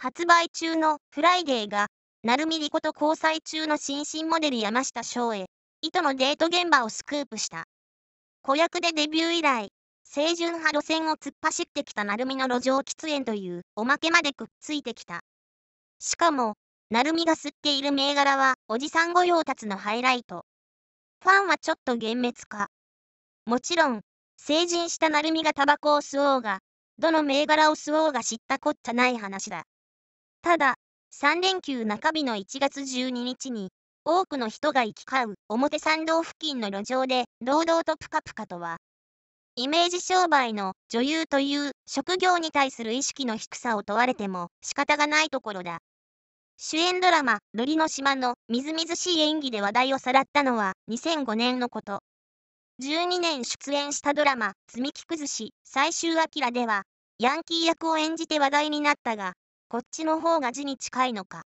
発売中のフライデーが、る海り子と交際中の新進モデル山下翔へ、糸のデート現場をスクープした。子役でデビュー以来、清純派路線を突っ走ってきたる海の路上喫煙というおまけまでくっついてきた。しかも、る海が吸っている銘柄は、おじさん御用達のハイライト。ファンはちょっと幻滅か。もちろん、成人したる海がタバコを吸おうが、どの銘柄を吸おうが知ったこっちゃない話だ。ただ、3連休中日の1月12日に、多くの人が行き交う表参道付近の路上で堂々とプカプカとは、イメージ商売の女優という職業に対する意識の低さを問われても仕方がないところだ。主演ドラマ、瑠リの島のみずみずしい演技で話題をさらったのは2005年のこと。12年出演したドラマ、積み木崩し、最終アキラでは、ヤンキー役を演じて話題になったが、こっちの方が字に近いのか。